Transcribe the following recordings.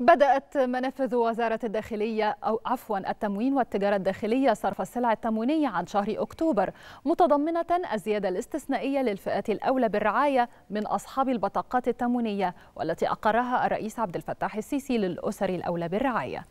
بدأت منافذ وزارة الداخلية أو عفوا التموين والتجارة الداخلية صرف السلع التموينية عن شهر أكتوبر متضمنة الزيادة الاستثنائية للفئات الأولى بالرعاية من أصحاب البطاقات التموينية والتي أقرها الرئيس عبد الفتاح السيسي للأسر الأولى بالرعاية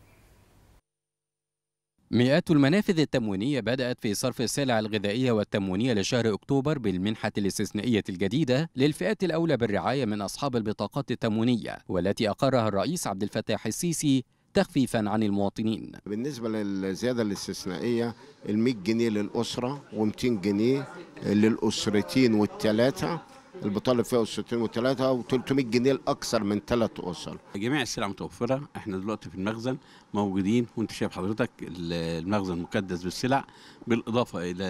مئات المنافذ التموينية بدأت في صرف السلع الغذائية والتموينية لشهر أكتوبر بالمنحة الاستثنائية الجديدة للفئات الأولى بالرعاية من أصحاب البطاقات التموينية والتي أقرها الرئيس عبد الفتاح السيسي تخفيفا عن المواطنين بالنسبة للزيادة الاستثنائية ال 100 جنيه للأسرة و 200 جنيه للأسرتين والثلاثة البطاله فيها اسرتين وثلاثه و300 جنيه لاكثر من ثلاث اسر. جميع السلع متوفره احنا دلوقتي في المخزن موجودين وانت شايف حضرتك المخزن مكدس بالسلع بالاضافه الى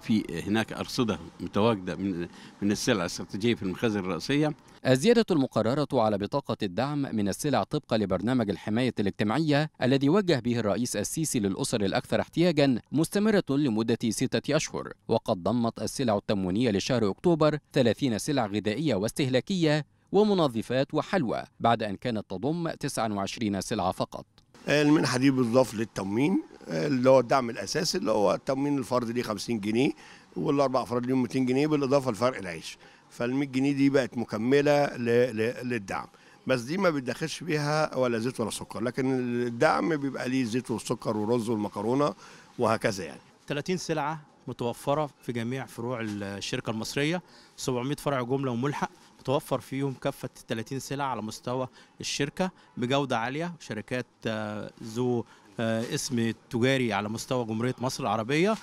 في هناك ارصده متواجده من من السلع الاستراتيجيه في المخازن الرئيسيه. الزياده المقرره على بطاقه الدعم من السلع طبقا لبرنامج الحمايه الاجتماعيه الذي وجه به الرئيس السيسي للاسر الاكثر احتياجا مستمره لمده سته اشهر وقد ضمت السلع التموينيه لشهر اكتوبر 30 30 سلع غذائية واستهلاكية ومنظفات وحلوى بعد أن كانت تضم 29 سلعة فقط المنحة دي بتضاف للتموين اللي هو الدعم الأساسي اللي هو التموين الفرد ليه 50 جنيه والأربع أفراد ليهم 200 جنيه بالإضافة لفرق العيش فال 100 جنيه دي بقت مكملة للدعم بس دي ما بتدخلش بيها ولا زيت ولا سكر لكن الدعم بيبقى ليه زيت والسكر والرز والمكرونة وهكذا يعني 30 سلعة متوفره في جميع فروع الشركه المصريه 700 فرع جمله وملحق متوفر فيهم كافه 30 سلعه على مستوى الشركه بجوده عاليه شركات آه، ذو آه، اسم تجاري على مستوى جمهوريه مصر العربيه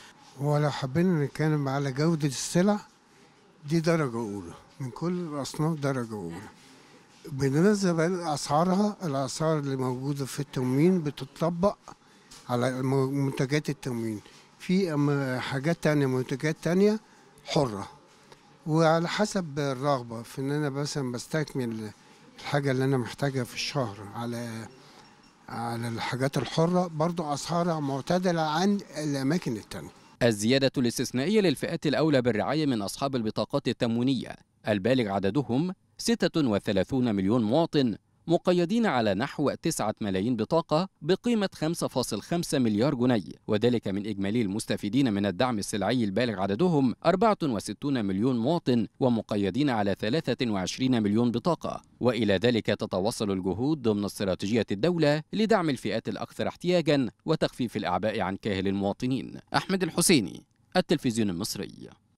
ولو حبينا نتكلم على جوده السلع دي درجه اولى من كل الاصناف درجه اولى بالنسبه لاسعارها الاسعار اللي موجوده في التموين بتطبق على منتجات التموين في حاجات تانية منتجات تانية حرة وعلى حسب الرغبة في ان انا مثلا بستكمل الحاجة اللي انا محتاجها في الشهر على على الحاجات الحرة برضو اسعارها معتدلة عن الاماكن التانية الزيادة الاستثنائية للفئات الأولى بالرعاية من أصحاب البطاقات التموينية البالغ عددهم 36 مليون مواطن مقيدين على نحو 9 ملايين بطاقة بقيمة 5.5 مليار جنيه وذلك من إجمالي المستفيدين من الدعم السلعي البالغ عددهم 64 مليون مواطن ومقيدين على 23 مليون بطاقة وإلى ذلك تتواصل الجهود ضمن استراتيجية الدولة لدعم الفئات الأكثر احتياجا وتخفيف الأعباء عن كاهل المواطنين أحمد الحسيني التلفزيون المصري